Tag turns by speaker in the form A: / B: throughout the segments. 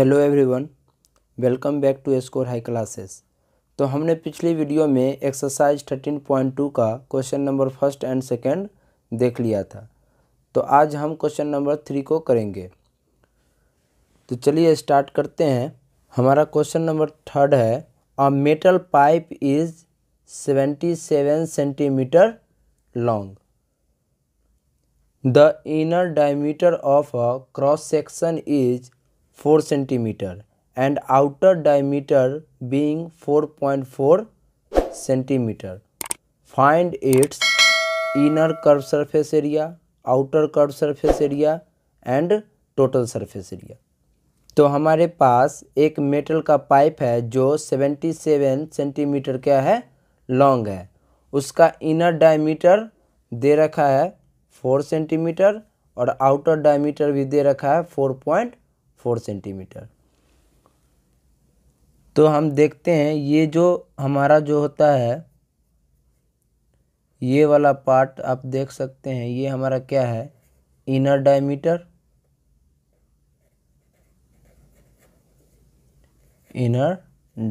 A: hello everyone welcome back to score high classes तो हमने पिछली वीडियो में एक्सरसाइज थर्टीन पॉइंट टू का question number first and second देख लिया था तो आज हम क्वेश्चन नंबर थ्री को करेंगे तो चलिए स्टार्ट करते हैं हमारा क्वेश्चन नंबर थर्ड है a metal pipe is seventy seven centimetre long the inner diameter of a cross section is four centimetre and outer diameter being four centimetre find its inner curve surface area outer curve surface area and total surface area तो हमारे पास एक metal का pipe है जो 77 centimetre क्या है long है उसका इनर डायमीटर दे रखा है 4 सेंटीमीटर और आउटर डायमीटर भी दे रखा है फोर सेंटीमीटर तो हम देखते हैं ये जो हमारा जो होता है ये वाला पार्ट आप देख सकते हैं ये हमारा क्या है इनर डायमीटर इनर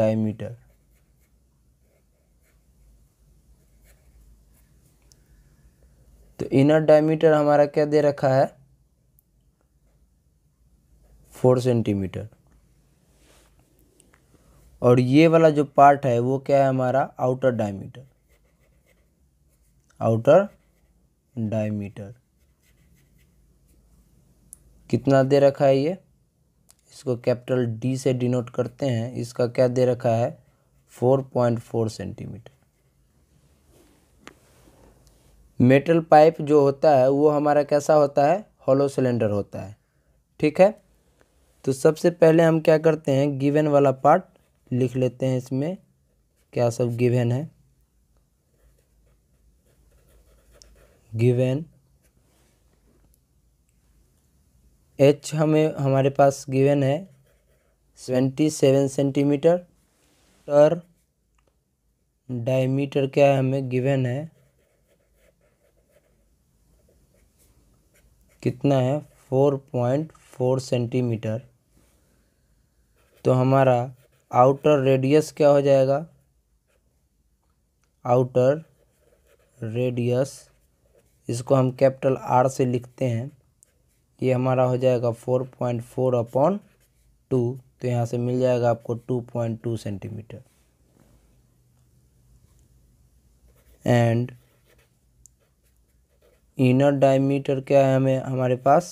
A: डायमीटर तो इनर डायमीटर हमारा क्या दे रखा है फोर सेंटीमीटर और ये वाला जो पार्ट है वो क्या है हमारा आउटर डायमीटर आउटर डायमीटर कितना दे रखा है ये इसको कैपिटल डी से डिनोट करते हैं इसका क्या दे रखा है four point four centimetre metal pipe जो होता है वो हमारा कैसा होता है हॉलो सिलेंडर होता है ठीक है तो सबसे पहले हम क्या करते हैं गिवन वाला पार्ट लिख लेते हैं इसमें क्या सब गिवन है गिवन एच हमें हमारे पास गिवन है सेवेंटी सेवन सेंटीमीटर और डायमीटर क्या है हमें गिवन है कितना है फोर पॉइंट फोर सेंटीमीटर तो हमारा आउटर रेडियस क्या हो जाएगा आउटर रेडियस इसको हम कैपिटल आर से लिखते हैं ये हमारा हो जाएगा four point four upon two तो यहाँ से मिल जाएगा आपको two point two centimetre and inner diameter क्या है हमें हमारे पास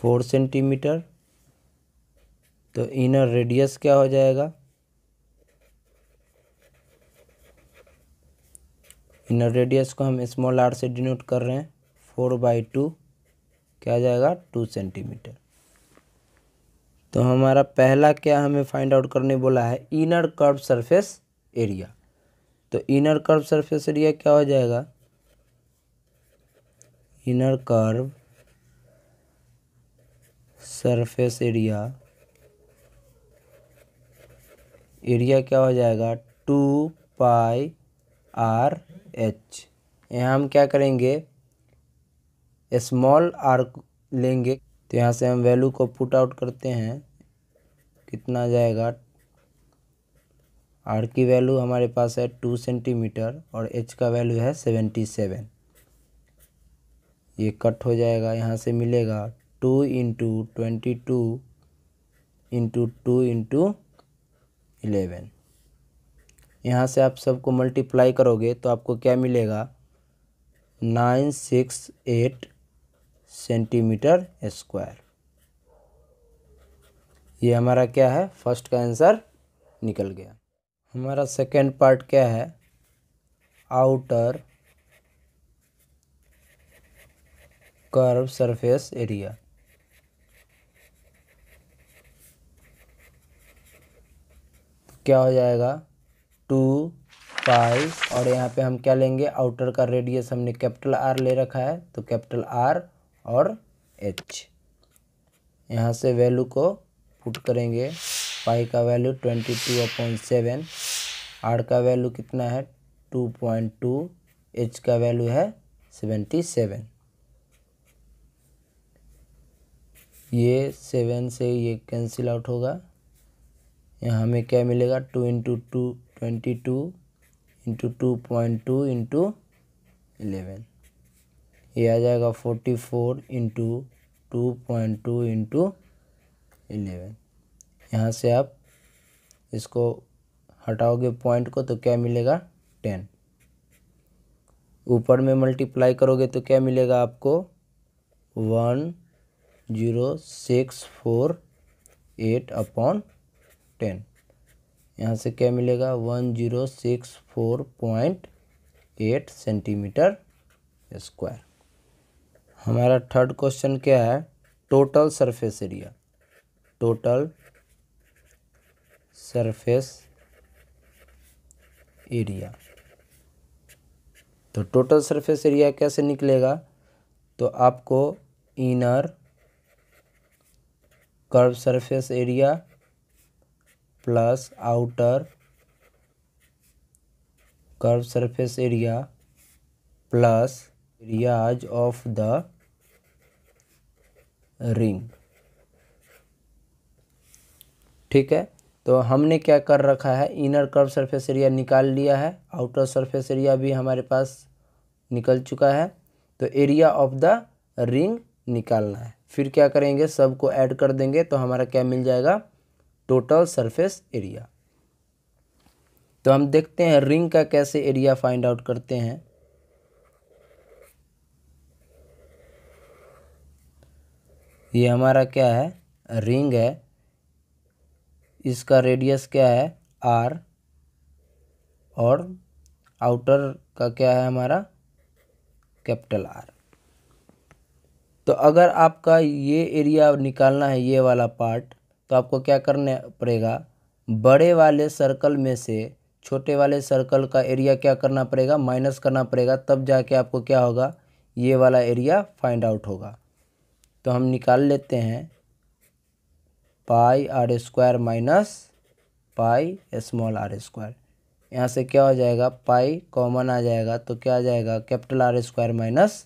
A: फोर सेंटीमीटर तो इनर रेडियस क्या हो जाएगा इनर रेडियस को हम स्मॉल आर से डिनोट कर रहे हैं फोर बाई टू क्या आ जाएगा टू सेंटीमीटर तो हमारा पहला क्या हमें फाइंड आउट करने बोला है इनर कर्व सरफेस एरिया तो इनर कर्व सरफेस एरिया क्या हो जाएगा inner curve surface area area क्या हो जाएगा टू पाई आर एच यहाँ हम क्या करेंगे स्मॉल आर लेंगे तो यहाँ से हम वैल्यू को पुट आउट करते हैं कितना जाएगा आर की वैल्यू हमारे पास है टू सेंटीमीटर और एच का वैल्यू है सेवेंटी सेवन ये कट हो जाएगा यहाँ से मिलेगा two into twenty two into two into eleven यहाँ से आप सबको मल्टीप्लाई करोगे तो आपको क्या मिलेगा nine six eight centimetre square ये हमारा क्या है फर्स्ट का आंसर निकल गया हमारा सेकेंड पार्ट क्या है आउटर कर्व सरफेस एरिया क्या हो जाएगा टू पाई और यहाँ पे हम क्या लेंगे आउटर का रेडियस हमने कैपिटल आर ले रखा है तो कैपिटल आर और एच यहाँ से वैल्यू को पुट करेंगे पाई का value twenty two upon seven R का वैल्यू कितना है टू पॉइंट टू एच का वैल्यू है सेवेंटी सेवन ये सेवन से ये कैंसिल आउट होगा यहाँ हमें क्या मिलेगा two into two twenty two into two point two into eleven ये आ जाएगा forty four into two point two into eleven यहाँ से आप इसको हटाओगे पॉइंट को तो क्या मिलेगा टेन ऊपर में मल्टीप्लाई करोगे तो क्या मिलेगा आपको one zero six four eight upon ten यहाँ से क्या मिलेगा one zero six four point eight centimetre square हमारा थर्ड क्वेश्चन क्या है total surface area total surface area तो टोटल सरफेस एरिया कैसे निकलेगा तो आपको inner curve surface area plus outer curve surface area plus areas of the ring ठीक है तो हमने क्या कर रखा है इनर कर्व सरफेस एरिया निकाल लिया है आउटर सरफेस एरिया भी हमारे पास निकल चुका है तो एरिया ऑफ द रिंग निकालना है फिर क्या करेंगे सबको ऐड कर देंगे तो हमारा क्या मिल जाएगा टोटल सरफेस एरिया तो हम देखते हैं रिंग का कैसे एरिया फाइंड आउट करते हैं ये हमारा क्या है रिंग है इसका रेडियस क्या है आर और आउटर का क्या है हमारा कैपिटल आर तो अगर आपका ये एरिया निकालना है ये वाला पार्ट तो आपको क्या करने पड़ेगा बड़े वाले सर्कल में से छोटे वाले सर्कल का एरिया क्या करना पड़ेगा माइनस करना पड़ेगा तब जाके आपको क्या होगा ये वाला एरिया फाइंड आउट होगा तो हम निकाल लेते हैं pi R square minus pi small R square यहाँ से क्या हो जाएगा पाई कॉमन आ जाएगा तो क्या आ जाएगा capital R square minus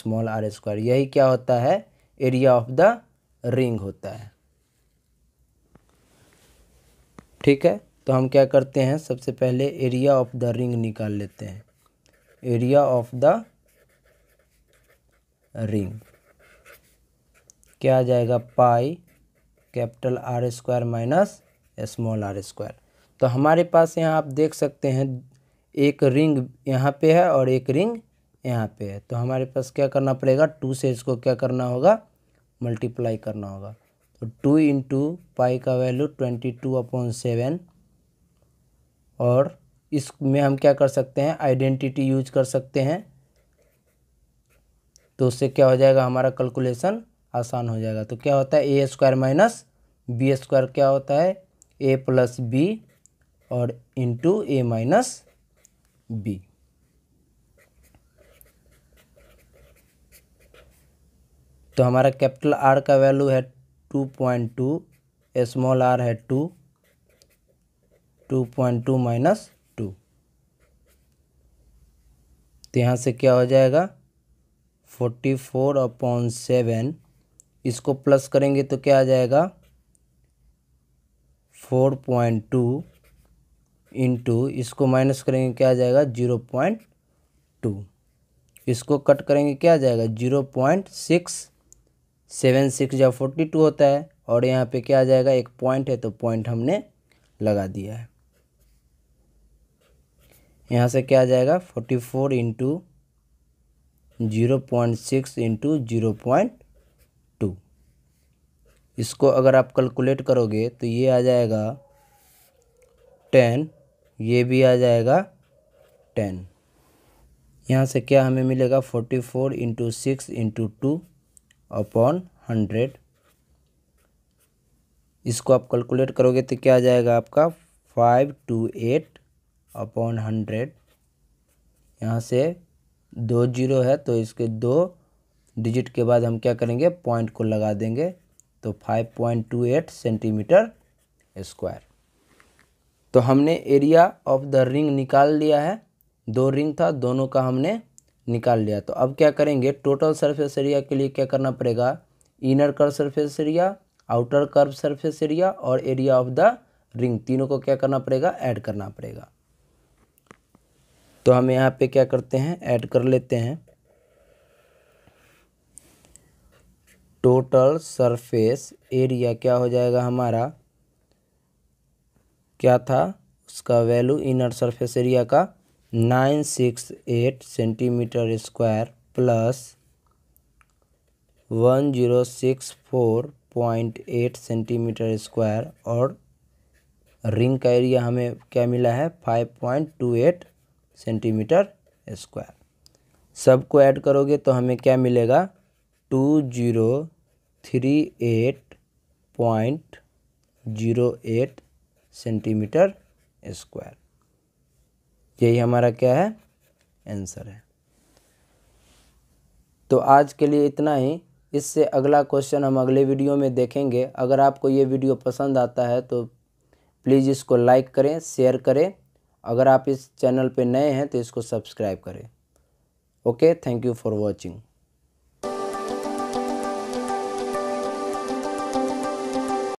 A: small R square यही क्या होता है एरिया ऑफ द रिंग होता है ठीक है तो हम क्या करते हैं सबसे पहले एरिया ऑफ द रिंग निकाल लेते हैं एरिया ऑफ द रिंग क्या आ जाएगा pi capital R square minus small R square तो हमारे पास यहाँ आप देख सकते हैं एक रिंग यहाँ पे है और एक रिंग यहाँ पे है तो हमारे पास क्या करना पड़ेगा टू से इसको क्या करना होगा मल्टीप्लाई करना होगा टू इंटू पाई का value twenty two upon seven और इसमें हम क्या कर सकते हैं आइडेंटिटी यूज कर सकते हैं तो उससे क्या हो जाएगा हमारा कैलकुलेशन आसान हो जाएगा तो क्या होता है A square minus B square क्या होता है ए प्लस बी और इंटू ए माइनस बी तो हमारा कैपिटल आर का वैल्यू है two point two small R है two two point two minus two तो यहाँ से क्या हो जाएगा फोर्टी फोर अपॉन सेवन इसको प्लस करेंगे तो क्या आ जाएगा फोर पॉइंट टू इंटू इसको माइनस करेंगे क्या आ जाएगा जीरो पॉइंट टू इसको कट करेंगे क्या आ जाएगा zero point six seven six या फोर्टी टू होता है और यहाँ पे क्या आ जाएगा एक पॉइंट है तो पॉइंट हमने लगा दिया है यहाँ से क्या आ जाएगा forty four into zero point six into zero point two इसको अगर आप कैलकुलेट करोगे तो ये आ जाएगा टेन ये भी आ जाएगा टेन यहाँ से क्या हमें मिलेगा forty four into six into two upon hundred इसको आप कैलकुलेट करोगे तो क्या आ जाएगा आपका five two eight upon hundred यहाँ से दो जीरो है तो इसके दो डिजिट के बाद हम क्या करेंगे पॉइंट को लगा देंगे तो five point two eight centimetre square तो हमने एरिया ऑफ द रिंग निकाल लिया है दो रिंग था दोनों का हमने निकाल लिया तो अब क्या करेंगे टोटल सरफेस एरिया के लिए क्या करना पड़ेगा inner curve surface area outer curve surface area और एरिया ऑफ द रिंग तीनों को क्या करना पड़ेगा ऐड करना पड़ेगा तो हम यहाँ पे क्या करते हैं ऐड कर लेते हैं टोटल सरफेस एरिया क्या हो जाएगा हमारा क्या था उसका वैल्यू इनर सरफेस एरिया का nine six eight centimetre square plus one zero six four point eight centimetre square और रिंग का एरिया हमें क्या मिला है five point two eight centimetre square सबको ऐड करोगे तो हमें क्या मिलेगा two zero three eight point zero eight centimetre square यही हमारा क्या है आंसर है तो आज के लिए इतना ही इससे अगला क्वेश्चन हम अगले वीडियो में देखेंगे अगर आपको ये वीडियो पसंद आता है तो प्लीज़ इसको लाइक करें शेयर करें अगर आप इस चैनल पे नए हैं तो इसको सब्सक्राइब करें okay thank you for watching